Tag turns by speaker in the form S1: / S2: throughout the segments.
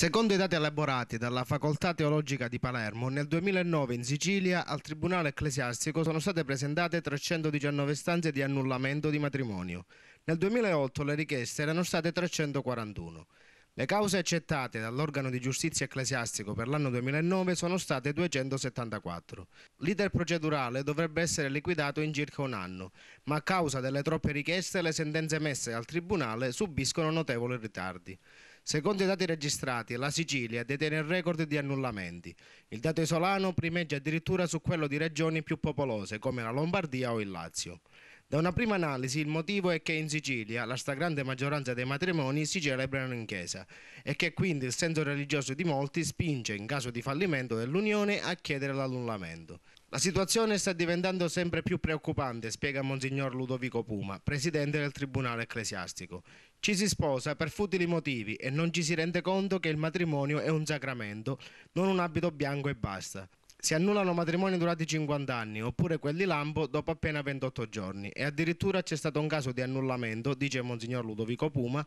S1: Secondo i dati elaborati dalla Facoltà Teologica di Palermo, nel 2009 in Sicilia al Tribunale Ecclesiastico sono state presentate 319 stanze di annullamento di matrimonio. Nel 2008 le richieste erano state 341. Le cause accettate dall'organo di giustizia ecclesiastico per l'anno 2009 sono state 274. L'iter procedurale dovrebbe essere liquidato in circa un anno, ma a causa delle troppe richieste le sentenze emesse al Tribunale subiscono notevoli ritardi. Secondo i dati registrati, la Sicilia detiene il record di annullamenti. Il dato isolano primeggia addirittura su quello di regioni più popolose come la Lombardia o il Lazio. Da una prima analisi il motivo è che in Sicilia la stragrande maggioranza dei matrimoni si celebrano in chiesa e che quindi il senso religioso di molti spinge, in caso di fallimento dell'unione, a chiedere l'annullamento. La situazione sta diventando sempre più preoccupante, spiega Monsignor Ludovico Puma, presidente del Tribunale ecclesiastico. Ci si sposa per futili motivi e non ci si rende conto che il matrimonio è un sacramento, non un abito bianco e basta. Si annullano matrimoni durati 50 anni oppure quelli lampo dopo appena 28 giorni e addirittura c'è stato un caso di annullamento, dice Monsignor Ludovico Puma,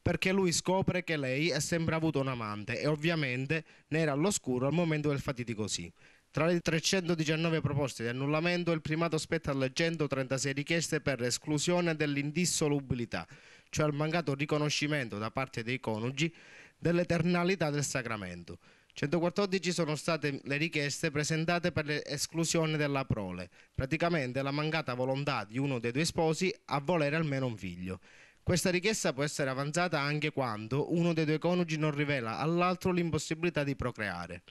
S1: perché lui scopre che lei ha sempre avuto un amante e ovviamente ne era all'oscuro al momento del fatitico sì. Tra le 319 proposte di annullamento, il primato spetta alle 136 richieste per l'esclusione dell'indissolubilità, cioè il mancato riconoscimento da parte dei coniugi dell'eternalità del sacramento. 114 sono state le richieste presentate per l'esclusione della prole, praticamente la mancata volontà di uno dei due sposi a volere almeno un figlio. Questa richiesta può essere avanzata anche quando uno dei due coniugi non rivela all'altro l'impossibilità di procreare.